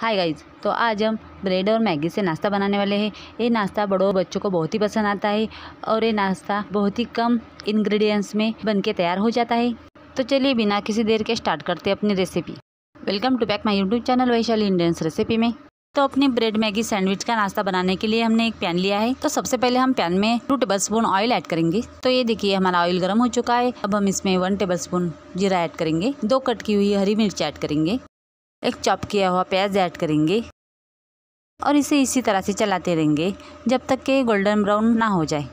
hi guys तो आज हम ब्रेड और मैगी से नाश्ता बनाने वाले हैं ये नाश्ता बड़ों बच्चों को बहुत ही पसंद आता है और ये नाश्ता बहुत ही कम इंग्रेडिएंट्स में बन के तैयार हो जाता है तो चलिए बिना किसी देर के स्टार्ट करते हैं अपनी recipe welcome to back my YouTube channel Vaishali Indians recipe में तो अपनी ब्रेड मैगी सैंडविच का नाश्ता बनाने के लिए हमने एक पैन लिया है तो सबसे पहले हम पैन में two tablespoon oil add करेंगे तो ये देखिए हमारा ऑयल गर्म हो चुका है अब हम इसमें वन टेबल स्पून जीरा ऐड करेंगे दो कट की हुई हरी मिर्च ऐड करेंगे एक चॉप किया हुआ प्याज ऐड करेंगे और इसे इसी तरह से चलाते रहेंगे जब तक कि गोल्डन ब्राउन ना हो जाए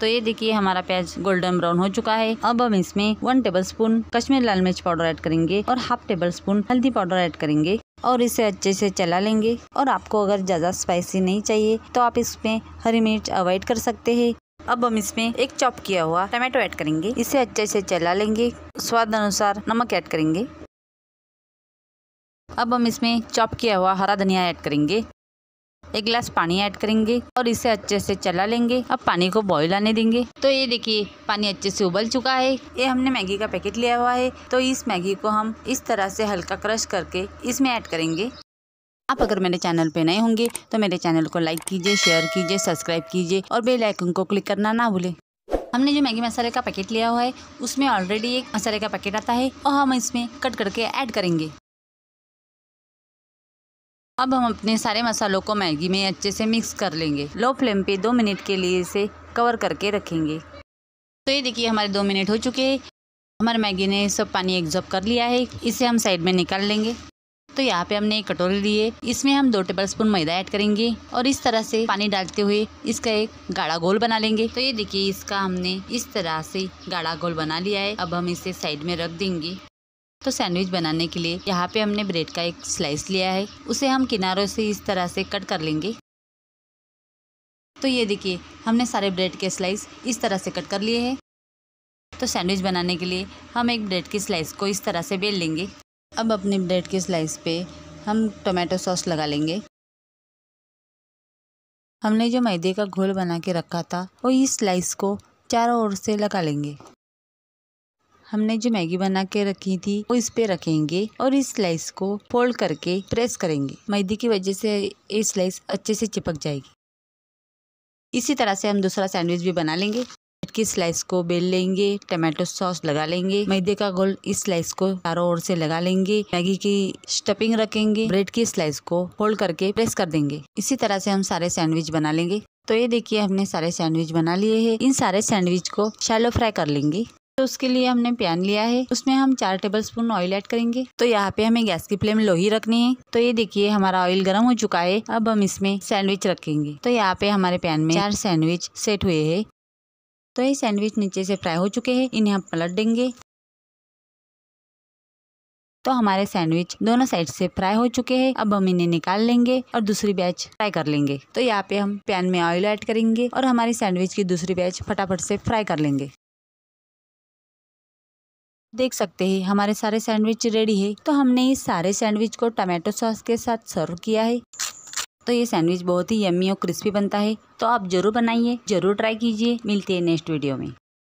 तो ये देखिए हमारा प्याज गोल्डन ब्राउन हो चुका है अब हम इसमें वन टेबल स्पून कश्मीर लाल मिर्च पाउडर ऐड करेंगे और हाफ टेबल स्पून हल्दी पाउडर ऐड करेंगे और इसे अच्छे से चला लेंगे और आपको अगर ज़्यादा स्पाइसी नहीं चाहिए तो आप इसमें हरी मिर्च अवॉइड कर सकते हैं अब हम इसमें एक चॉप किया हुआ टमाटो ऐड करेंगे इसे अच्छे से चला लेंगे स्वाद अनुसार नमक ऐड करेंगे अब हम इसमें चॉप किया हुआ हरा धनिया ऐड करेंगे एक गिलास पानी ऐड करेंगे और इसे अच्छे से चला लेंगे अब पानी को बॉईल आने देंगे तो ये देखिए पानी अच्छे से उबल चुका है ये हमने मैगी का पैकेट लिया हुआ है तो इस मैगी को हम इस तरह से हल्का क्रश करके इसमें ऐड करेंगे आप अगर मेरे चैनल पे नए होंगे तो मेरे चैनल को लाइक कीजिए शेयर कीजिए सब्सक्राइब कीजिए और बेल आइकन को क्लिक करना ना भूलें हमने जो मैगी मसाले का पैकेट लिया हुआ है उसमें ऑलरेडी एक मसाले का पैकेट आता है और हम इसमें कट करके ऐड करेंगे अब हम अपने सारे मसालों को मैगी में अच्छे से मिक्स कर लेंगे लो फ्लेम पे दो मिनट के लिए इसे कवर करके रखेंगे तो ये देखिए हमारे दो मिनट हो चुके हैं हमारे मैगी ने सब पानी एग्जॉर्ब कर लिया है इसे हम साइड में निकाल लेंगे तो यहाँ पे हमने एक कटोरी ली है इसमें हम दो टेबल स्पून मैदा ऐड करेंगे और इस तरह से पानी डालते हुए इसका एक गाढ़ा गोल बना लेंगे तो ये देखिए इसका हमने इस तरह से गाढ़ा गोल बना लिया है अब हम इसे साइड में रख देंगे तो सैंडविच बनाने के लिए यहाँ पे हमने ब्रेड का एक स्लाइस लिया है उसे हम किनारों से इस तरह से कट कर लेंगे तो ये देखिए हमने सारे ब्रेड के स्लाइस इस तरह से कट कर लिए हैं तो सैंडविच बनाने के लिए हम एक ब्रेड की स्लाइस को इस तरह से बेल लेंगे अब अपने ब्रेड के स्लाइस पे हम टोमेटो सॉस लगा लेंगे हमने जो मैदे का घोल बना के रखा था वो इस स्लाइस को चारों ओर से लगा लेंगे हमने जो मैगी बना के रखी थी वो इस पे रखेंगे और इस स्लाइस को फोल्ड करके प्रेस करेंगे मैदे की वजह से ये स्लाइस अच्छे से चिपक जाएगी इसी तरह से हम दूसरा सैंडविच भी बना लेंगे की स्लाइस को बेल लेंगे टमाटो सॉस लगा लेंगे मैदे का गोल इस स्लाइस को चारों ओर से लगा लेंगे मैगी की स्टफिंग रखेंगे ब्रेड की स्लाइस को फोल्ड करके प्रेस कर देंगे इसी तरह से हम सारे सैंडविच बना लेंगे तो ये देखिए हमने सारे सैंडविच बना लिए हैं इन सारे सैंडविच को शैलो फ्राई कर लेंगे तो उसके लिए हमने पैन लिया है उसमें हम चार टेबल स्पून ऑयल ऐड करेंगे तो यहाँ पे हमें गैस की फ्लेम लो ही रखनी है तो ये देखिए हमारा ऑयल गर्म हो चुका है अब हम इसमें सैंडविच रखेंगे तो यहाँ पे हमारे पैन में चार सैंडविच सेट हुए है तो ये सैंडविच नीचे से फ्राई हो चुके हैं इन्हें हम पलट देंगे तो हमारे सैंडविच दोनों साइड से फ्राई हो चुके हैं अब हम इन्हें निकाल लेंगे और दूसरी बैच फ्राई कर लेंगे तो यहाँ पे हम पैन में ऑयल ऐड करेंगे और हमारी सैंडविच की दूसरी बैच फटाफट से फ्राई कर लेंगे देख सकते हैं हमारे सारे सैंडविच रेडी है तो हमने इस सारे सैंडविच को टमाटो सॉस के साथ सर्व किया है तो ये सैंडविच बहुत ही यम्मी और क्रिस्पी बनता है तो आप जरूर बनाइए जरूर ट्राई कीजिए मिलते हैं नेक्स्ट वीडियो में